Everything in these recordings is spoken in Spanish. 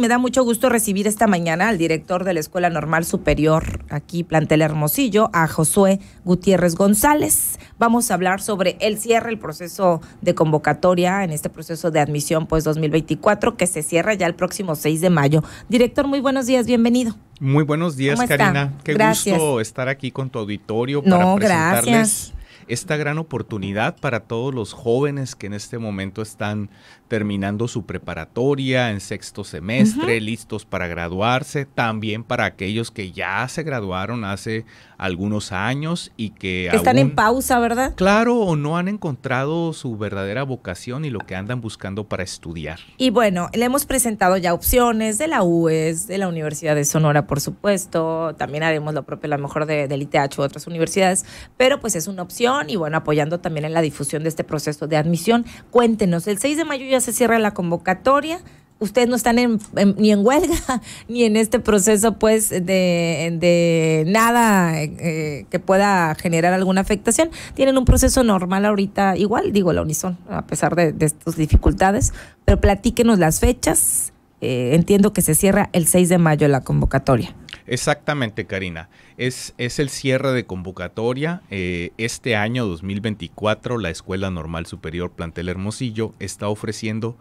Me da mucho gusto recibir esta mañana al director de la Escuela Normal Superior, aquí plantel Hermosillo, a Josué Gutiérrez González. Vamos a hablar sobre el cierre, el proceso de convocatoria en este proceso de admisión pues 2024 que se cierra ya el próximo 6 de mayo. Director, muy buenos días, bienvenido. Muy buenos días, Karina. Qué gusto estar aquí con tu auditorio para no, presentarles esta gran oportunidad para todos los jóvenes que en este momento están terminando su preparatoria en sexto semestre, listos para graduarse, también para aquellos que ya se graduaron hace algunos años y que... Están en pausa, ¿verdad? Claro, o no han encontrado su verdadera vocación y lo que andan buscando para estudiar. Y bueno, le hemos presentado ya opciones de la UES, de la Universidad de Sonora, por supuesto, también haremos lo propio a lo mejor de, del ITH u otras universidades, pero pues es una opción y bueno, apoyando también en la difusión de este proceso de admisión. Cuéntenos, el 6 de mayo ya se cierra la convocatoria ustedes no están ni en huelga, ni en este proceso, pues, de, nada eh, que pueda generar alguna afectación. Tienen un proceso normal ahorita, igual, digo, la Unison, a pesar de, estas dificultades, pero platíquenos las fechas. Eh, entiendo que se cierra el 6 de mayo la convocatoria. Exactamente, Karina. Es, es el cierre de convocatoria. Eh, este año 2024, la Escuela Normal Superior Plantel Hermosillo está ofreciendo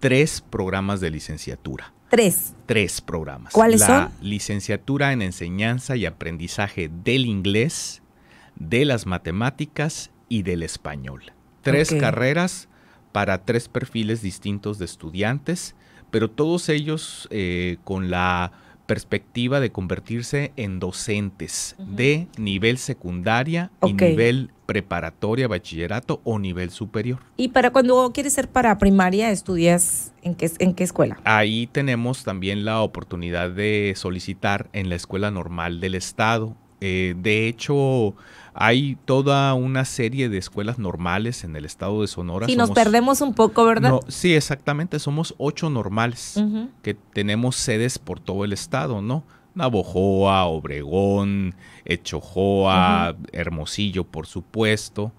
tres programas de licenciatura. Tres. Tres programas. ¿Cuáles la Licenciatura en enseñanza y aprendizaje del inglés, de las matemáticas y del español. Tres carreras para tres perfiles distintos de estudiantes, pero todos ellos eh, con la perspectiva de convertirse en docentes de nivel secundaria y nivel preparatoria, bachillerato o nivel superior. ¿Y para cuando quieres ser para primaria, estudias en en qué escuela? Ahí tenemos también la oportunidad de solicitar en la escuela normal del estado eh, de hecho, hay toda una serie de escuelas normales en el estado de Sonora. Y nos perdemos un poco, ¿verdad? sí, exactamente. Somos ocho normales que tenemos sedes por todo el estado, ¿no? Navojoa, Obregón, Echojoa, Hermosillo, por supuesto.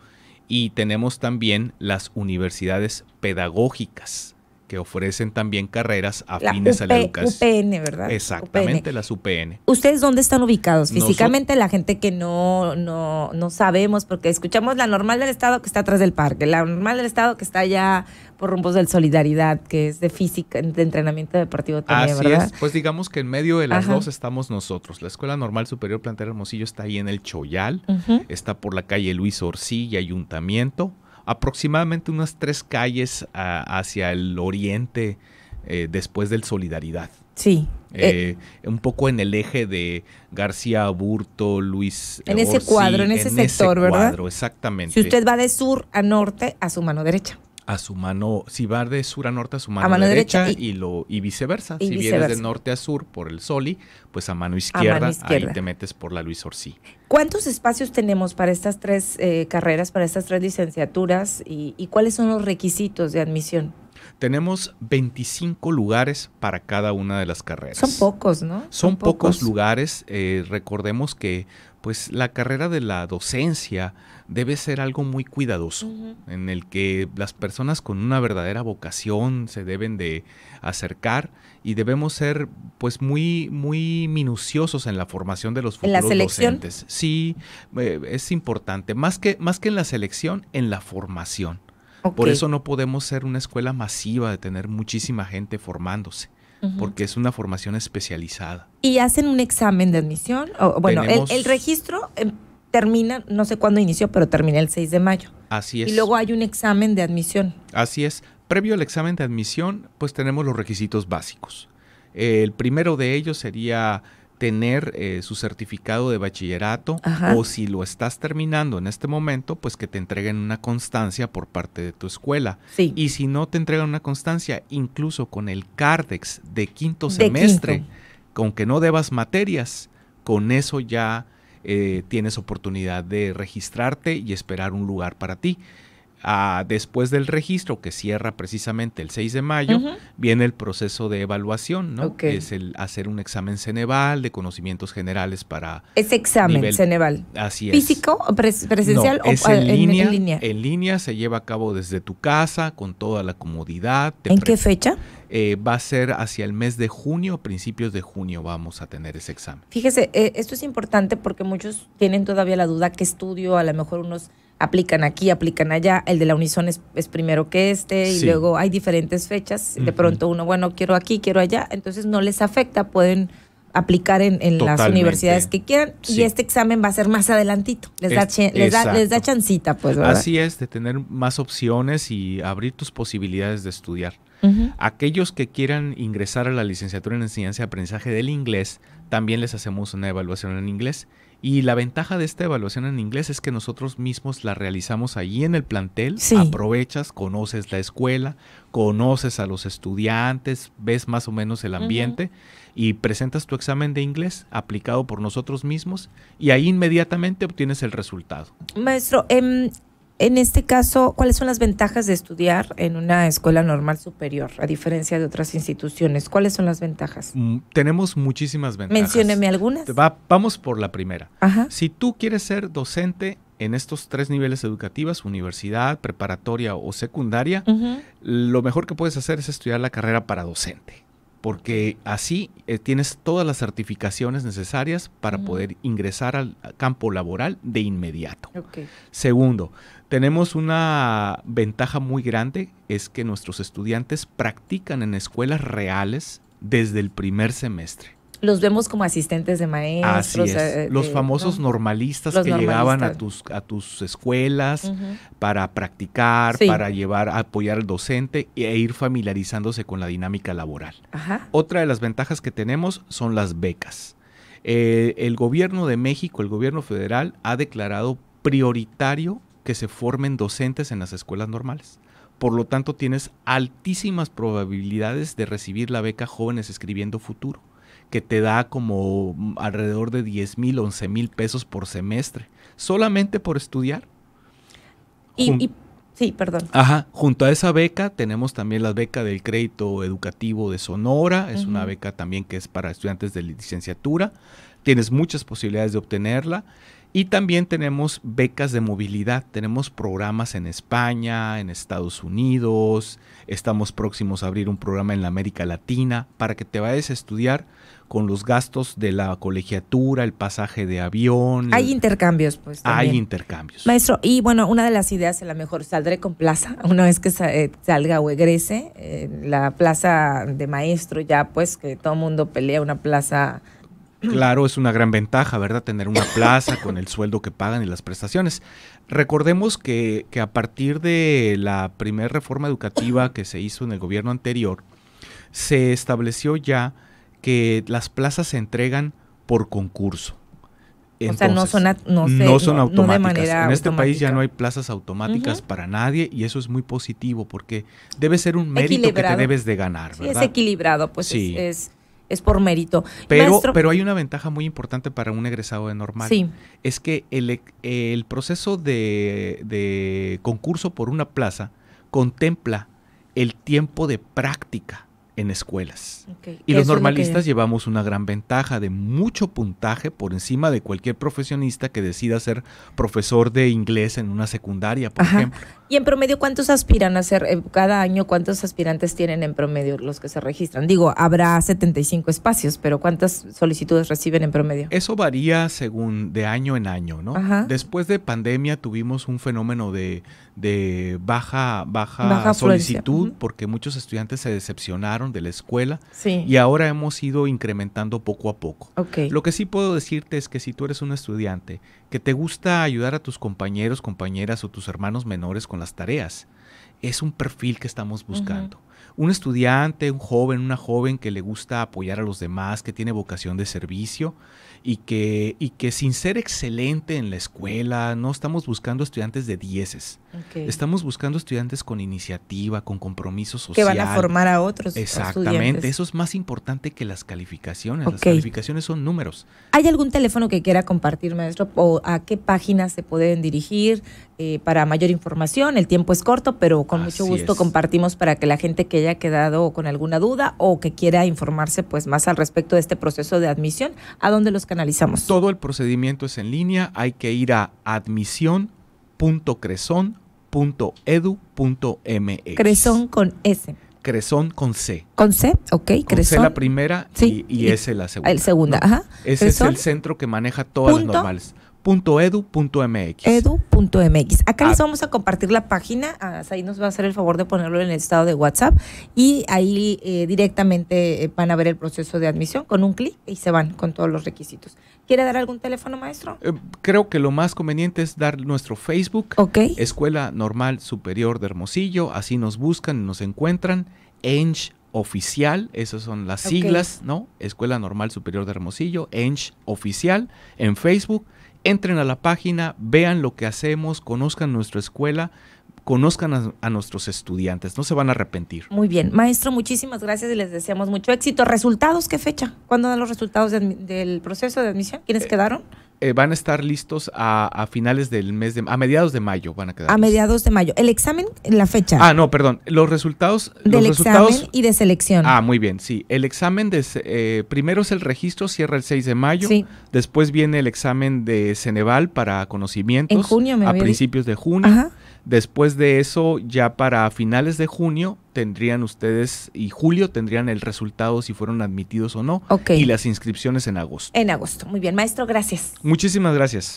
Y tenemos también las universidades pedagógicas ofrecen también carreras afines a la educación. UPN, ¿verdad? Exactamente, las UPN. ¿Ustedes dónde están ubicados? Físicamente, la gente que no, no, no sabemos, porque escuchamos la normal del Estado que está atrás del parque, la normal del Estado que está allá por rumbos del Solidaridad, que es de física, de entrenamiento deportivo también, Pues digamos que en medio de las dos estamos nosotros. La Escuela Normal Superior Plantera Hermosillo está ahí en el Choyal, está por la calle Luis Orsí y Ayuntamiento aproximadamente unas tres calles hacia el oriente eh, después del Solidaridad. Sí. Eh, eh, un poco en el eje de García Aburto, Luis. En ese cuadro, en ese en sector, ese cuadro, Exactamente. Si usted va de sur a norte, a su mano derecha a su mano, si va de sur a norte a su mano, derecha, y, lo, y viceversa. si vienes de norte a sur por el Soli, pues a mano izquierda, ahí te metes por la Luis Orsí. ¿Cuántos espacios tenemos para estas tres eh, carreras, para estas tres licenciaturas y, cuáles son los requisitos de admisión? Tenemos 25 lugares para cada una de las carreras. Son pocos, ¿no? Son, pocos. lugares. Eh, recordemos que pues la carrera de la docencia debe ser algo muy cuidadoso, en el que las personas con una verdadera vocación se deben de acercar y debemos ser pues muy muy minuciosos en la formación de los futuros docentes. Sí, eh, es importante, más que más que en la selección, en la formación. Por eso no podemos ser una escuela masiva de tener muchísima gente formándose porque es una formación especializada. ¿Y hacen un examen de admisión? bueno, el, registro em, termina, no sé cuándo inició, pero termina el 6 de mayo. Así es. Y luego hay un examen de admisión. Así es. Previo al examen de admisión, pues tenemos los requisitos básicos. El primero de ellos sería tener eh, su certificado de bachillerato o si lo estás terminando en este momento, pues que te entreguen una constancia por parte de tu escuela. Y si no te entregan una constancia, incluso con el CARDEX de quinto semestre, con que no debas materias, con eso ya eh, tienes oportunidad de registrarte y esperar un lugar para ti. Ah, después del registro, que cierra precisamente el 6 de mayo, viene el proceso de evaluación, ¿no? Es el hacer un examen Ceneval de conocimientos generales para... Ese examen Ceneval. ¿Físico, presencial o en, línea, en, línea, se lleva a cabo desde tu casa, con toda la comodidad. ¿En qué fecha? Eh, va a ser hacia el mes de junio, principios de junio vamos a tener ese examen. Fíjese, eh, esto es importante porque muchos tienen todavía la duda ¿qué estudio, a lo mejor unos aplican aquí, aplican allá, el de la Unison es, primero que este y luego hay diferentes fechas, de pronto uno, bueno, quiero aquí, quiero allá, entonces no les afecta, pueden aplicar en, las universidades que quieran y este examen va a ser más adelantito, les, da, les, da, les da, chancita. pues Así es, de tener más opciones y abrir tus posibilidades de estudiar. Aquellos que quieran ingresar a la licenciatura en enseñanza y aprendizaje del inglés, también les hacemos una evaluación en inglés y la ventaja de esta evaluación en inglés es que nosotros mismos la realizamos allí en el plantel. Sí. Aprovechas, conoces la escuela, conoces a los estudiantes, ves más o menos el ambiente y presentas tu examen de inglés aplicado por nosotros mismos y ahí inmediatamente obtienes el resultado. Maestro, em, en este caso, ¿cuáles son las ventajas de estudiar en una escuela normal superior, a diferencia de otras instituciones? ¿Cuáles son las ventajas? Mm, tenemos muchísimas ventajas. Mencióneme algunas. vamos por la primera. Si tú quieres ser docente en estos tres niveles educativos, universidad, preparatoria o secundaria, lo mejor que puedes hacer es estudiar la carrera para docente porque así eh, tienes todas las certificaciones necesarias para poder ingresar al campo laboral de inmediato. Segundo, tenemos una ventaja muy grande, es que nuestros estudiantes practican en escuelas reales desde el primer semestre los vemos como asistentes de maestros. Eh, los eh, famosos normalistas que llegaban a tus, a tus escuelas para practicar, para llevar, apoyar al docente e, e ir familiarizándose con la dinámica laboral. Otra de las ventajas que tenemos son las becas. Eh, el gobierno de México, el gobierno federal, ha declarado prioritario que se formen docentes en las escuelas normales. Por lo tanto, tienes altísimas probabilidades de recibir la beca Jóvenes Escribiendo Futuro que te da como mm, alrededor de 10 mil, 11 mil pesos por semestre, solamente por estudiar. Y, sí, perdón. Ajá, junto a esa beca tenemos también la beca del crédito educativo de Sonora, es una beca también que es para estudiantes de licenciatura, tienes muchas posibilidades de obtenerla y también tenemos becas de movilidad, tenemos programas en España, en Estados Unidos, estamos próximos a abrir un programa en la América Latina para que te vayas a estudiar con los gastos de la colegiatura, el pasaje de avión. Hay intercambios, pues. Hay intercambios. Maestro, y bueno, una de las ideas, a la mejor saldré con plaza, una vez que eh, salga o egrese, eh, la plaza de maestro ya, pues que todo el mundo pelea una plaza Claro, es una gran ventaja, ¿verdad? Tener una plaza con el sueldo que pagan y las prestaciones. Recordemos que, que a partir de la primera reforma educativa que se hizo en el gobierno anterior, se estableció ya que las plazas se entregan por concurso. o sea, no son, no, son automáticas. en este país ya no hay plazas automáticas para nadie y eso es muy positivo porque debe ser un mérito que te debes de ganar. ¿verdad? Sí, es equilibrado, pues sí. es, es por mérito. Pero, pero hay una ventaja muy importante para un egresado de normal. Es que el, el proceso de, de concurso por una plaza contempla el tiempo de práctica en escuelas. Y los normalistas llevamos una gran ventaja de mucho puntaje por encima de cualquier profesionista que decida ser profesor de inglés en una secundaria, por ejemplo. Y en promedio, ¿cuántos aspiran a ser eh, cada año? ¿Cuántos aspirantes tienen en promedio los que se registran? Digo, habrá 75 espacios, pero ¿cuántas solicitudes reciben en promedio? Eso varía según de año en año, ¿no? Después de pandemia tuvimos un fenómeno de, baja, baja, solicitud porque muchos estudiantes se decepcionaron de la escuela y ahora hemos ido incrementando poco a poco. Lo que sí puedo decirte es que si tú eres un estudiante que te gusta ayudar a tus compañeros, compañeras o tus hermanos menores con las tareas, es un perfil que estamos buscando. un estudiante, un joven, una joven que le gusta apoyar a los demás, que tiene vocación de servicio y que, y que sin ser excelente en la escuela, no estamos buscando estudiantes de dieces. Estamos buscando estudiantes con iniciativa, con compromiso social. Que van a formar a otros. Exactamente, eso es más importante que las calificaciones. Las calificaciones son números. ¿Hay algún teléfono que quiera compartir, maestro? ¿O a qué páginas se pueden dirigir eh, para mayor información? El tiempo es corto, pero con mucho gusto compartimos para que la gente que haya quedado con alguna duda o que quiera informarse pues más al respecto de este proceso de admisión, ¿a dónde los canalizamos? Todo el procedimiento es en línea, hay que ir a admisión.creson.com cresón.edu.mx. Cresón con S. Cresón con C. Con C, ok. Con Cresón. C la primera y, y, S la segunda. El segunda, ajá. Ese es el centro que maneja todas las normales edu.mx. Edu.mx. Acá les ah. vamos a compartir la página. Ah, ahí nos va a hacer el favor de ponerlo en el estado de WhatsApp y ahí eh, directamente eh, van a ver el proceso de admisión con un clic y se van con todos los requisitos. ¿Quiere dar algún teléfono, maestro? Eh, creo que lo más conveniente es dar nuestro Facebook. Ok. Escuela Normal Superior de Hermosillo. Así nos buscan, nos encuentran. ENCH oficial, esas son las siglas, ¿no? Escuela Normal Superior de Hermosillo, ENCH oficial en Facebook entren a la página, vean lo que hacemos, conozcan nuestra escuela, conozcan a, nuestros estudiantes, no se van a arrepentir. Muy bien, maestro, muchísimas gracias y les deseamos mucho éxito. ¿Resultados qué fecha? ¿Cuándo dan los resultados del proceso de admisión? ¿Quiénes eh, quedaron? Eh, van a estar listos a, finales del mes de a mediados de mayo van a quedar. A mediados de mayo. El examen, la fecha. Ah, no, perdón. Los resultados. Del examen y de selección. Ah, muy bien, sí. El examen de eh, primero es el registro, cierra el 6 de mayo. Sí. Después viene el examen de Ceneval para conocimientos. En junio, A principios de junio. Después de eso, ya para finales de junio tendrían ustedes y julio tendrían el resultado si fueron admitidos o no. ok Y las inscripciones en agosto. En agosto. Muy bien, maestro, gracias. Muchísimas gracias.